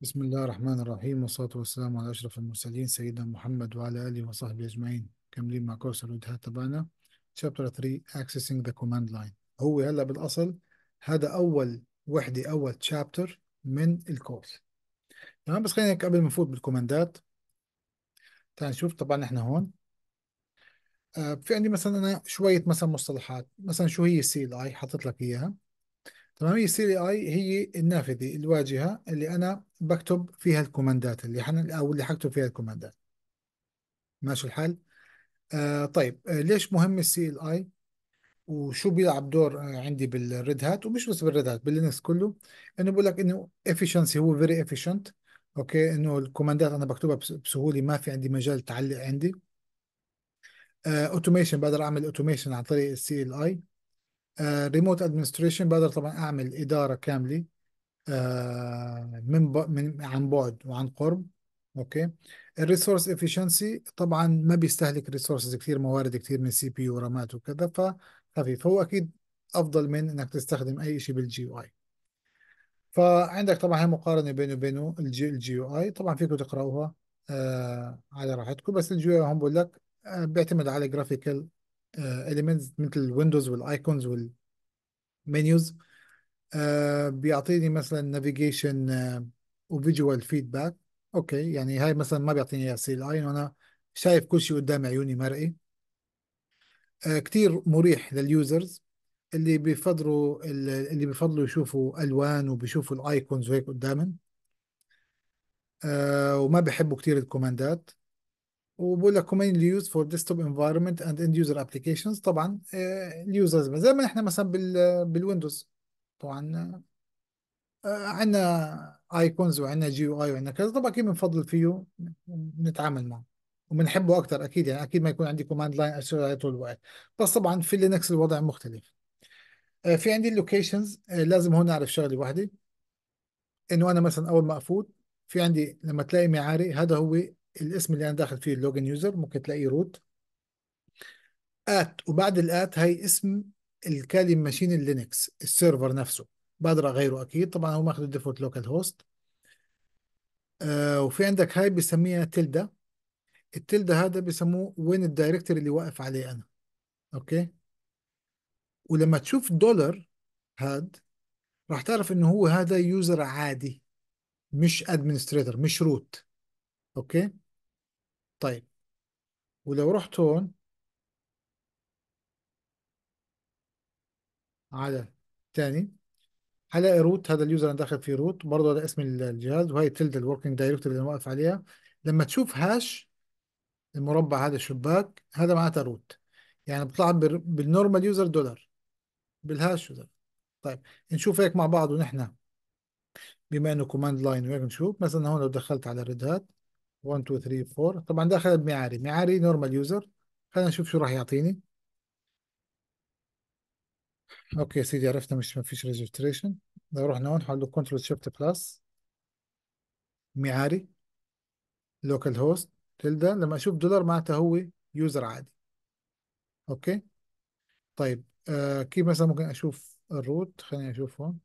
بسم الله الرحمن الرحيم والصلاة والسلام على أشرف المرسلين سيدنا محمد وعلى آله وصحبه أجمعين كاملين مع كورس الودهات تبعنا Chapter 3 Accessing the Command Line هو هلا بالأصل هذا أول وحدة أول chapter من الكورس تمام بس خلينا قبل ما نفوت بالكوماندات تعال نشوف طبعا احنا هون آه، في عندي مثلا أنا شوية مثلا مصطلحات مثلا شو هي السي ال اي حطيت لك إياها تمام هي السي دي اي هي النافذه الواجهه اللي انا بكتب فيها الكوماندات اللي حن او اللي حكتب فيها الكوماندات ماشي الحال آه طيب آه ليش مهم السي ال اي وشو بيلعب دور آه، عندي بالريد هات ومش بس بالريد هات باللينكس كله انه بقول لك انه افشنسي هو فيري افشنت اوكي انه الكوماندات انا بكتبها بسهوله ما في عندي مجال تعلق عندي اوتوميشن آه، بقدر اعمل اوتوميشن عن طريق السي ال اي ريموت آه، ادمنستريشن بقدر طبعا اعمل اداره كامله آه، من من عن بعد وعن قرب اوكي الريسورس افشنسي طبعا ما بيستهلك ريسورسز كثير موارد كثير من سي بي يو ورامات وكذا فخفيف هو اكيد افضل من انك تستخدم اي شيء بالجي يو اي فعندك طبعا هي مقارنه بينه وبينه الجي الجي يو اي طبعا فيكم تقراوها آه، على راحتكم بس الجي يو اي هم بقول لك بيعتمد على جرافيكال اليمنتس آه، مثل الويندوز والايكونز والمنيوز بيعطيني مثلا نافيجيشن وفيجوال فيدباك اوكي يعني هاي مثلا ما بيعطيني اياها سي العين وانا شايف كل شيء قدام عيوني مرئي كثير آه، كتير مريح لليوزرز اللي بيفضلوا اللي بيفضلوا يشوفوا الوان وبيشوفوا الايكونز وهيك قدامهم آه، وما بحبوا كتير الكوماندات وبقول لك كومين يوز فور ديسكتوب انفايرمنت اند اند يوزر ابلكيشنز طبعا اليوزرز آه، زي ما احنا مثلا بال بالويندوز طبعا آه، عندنا ايكونز وعندنا جي يو اي وعندنا كذا طبعا اكيد بنفضل فيه نتعامل معه وبنحبه اكثر اكيد يعني اكيد ما يكون عندي كوماند لاين اشتغل عليه طول الوقت بس طبعا في لينكس الوضع مختلف آه، في عندي اللوكيشنز لازم هون اعرف شغله واحده انه انا مثلا اول ما افوت في عندي لما تلاقي معاري هذا هو الاسم اللي انا داخل فيه اللوجن يوزر ممكن تلاقيه روت ات وبعد الات هي اسم الكالي ماشين اللينكس السيرفر نفسه بقدر اغيره اكيد طبعا هو ماخذ الديفولت لوكال هوست آه وفي عندك هاي بسميها تلدا التلدا هذا بسموه وين الدايركتري اللي واقف عليه انا اوكي ولما تشوف دولار هاد راح تعرف انه هو هذا يوزر عادي مش ادمنستريتور مش روت اوكي طيب ولو رحت هون على تاني هلاقي روت هذا اليوزر انا داخل فيه روت برضه هذا اسم الجهاز وهي تلد الوركينج دايركتيف اللي انا واقف عليها لما تشوف هاش المربع هذا الشباك هذا معناته روت يعني بطلع بالنورمال يوزر دولار بالهاش يوزر طيب نشوف هيك مع بعض ونحن بما انه كوماند لاين وهيك نشوف مثلا هون لو دخلت على ريد هات 1 2 3 4 طبعا ده خد معياري معياري نورمال يوزر خلينا نشوف شو راح يعطيني اوكي سيدي عرفنا مش ما فيش ريجستريشن لو رحنا هون حنقول له كنترول شيفت بلس معياري لوكال هوست تلدا لما اشوف دولار معناته هو يوزر عادي اوكي طيب آه كيف مثلا ممكن اشوف الروت خليني اشوف هون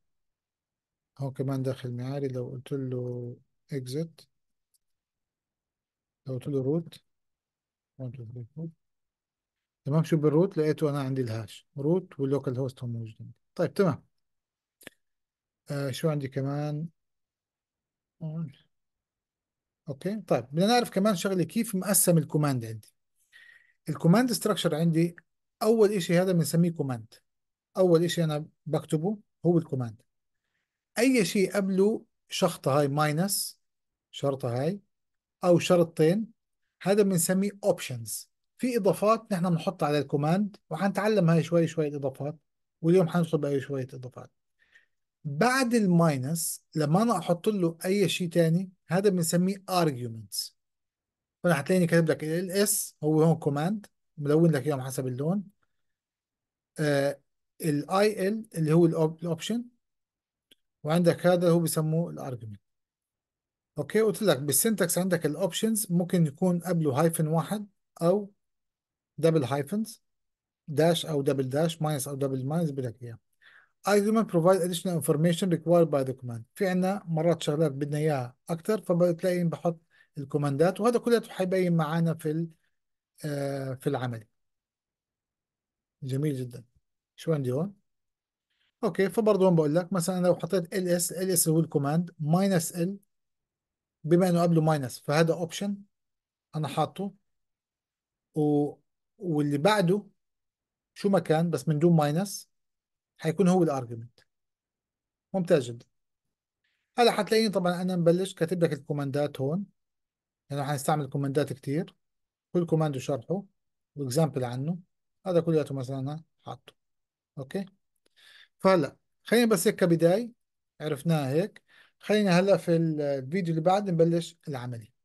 هون كمان داخل معياري لو قلت له اكزت لو قلت له روت 1 2 3 4 تمام شوف بالروت لقيته انا عندي الهاش روت واللوكال هوست هم موجودين طيب تمام آه شو عندي كمان اوكي طيب بدنا نعرف كمان شغله كيف مقسم الكوماند عندي الكوماند ستراكشر عندي اول شيء هذا بنسميه كوماند اول شيء انا بكتبه هو الكوماند اي شيء قبله شخطه هاي ماينس شرطه هاي او شرطين هذا بنسميه اوبشنز في اضافات نحن بنحطها على الكوماند وحنتعلم هاي شوي شوي الاضافات واليوم حندخل باي شويه اضافات بعد الماينس لما انا احط له اي شيء تاني هذا بنسميه arguments فانا تلاقيني كاتب لك ال اس هو هون كوماند ملون لك اياهم حسب اللون الاي آه، ال اللي هو الاوبشن وعندك هذا هو بيسموه الارجمنت اوكي قلت لك بالسنتكس عندك الاوبشنز ممكن يكون قبله هايفن واحد او دبل هايفنز داش او دبل داش ماينس او دبل ماينس بدك اياه argument provide additional information required by the command في عنا مرات شغلات بدنا اياها اكثر فبتلاقي بحط الكوماندات وهذا كله حيبين معانا في آه، في العمل جميل جدا شو عندي هون اوكي فبرضه هون بقول لك مثلا لو حطيت ls ls هو الكوماند minus l بما انه قبله ماينس فهذا اوبشن انا حاطه و... واللي بعده شو ما كان بس من دون ماينس هيكون هو الارجيومنت ممتاز جدا هلا حتلاقيني طبعا انا مبلش كاتب لك الكوماندات هون لانه يعني كوماندات كتير كل كوماند وشرحه واكزامبل عنه هذا كلياته مثلا انا حاطه اوكي فهلا خلينا بس هيك كبدايه عرفناها هيك خلينا هلا في الفيديو اللي بعد نبلش العملية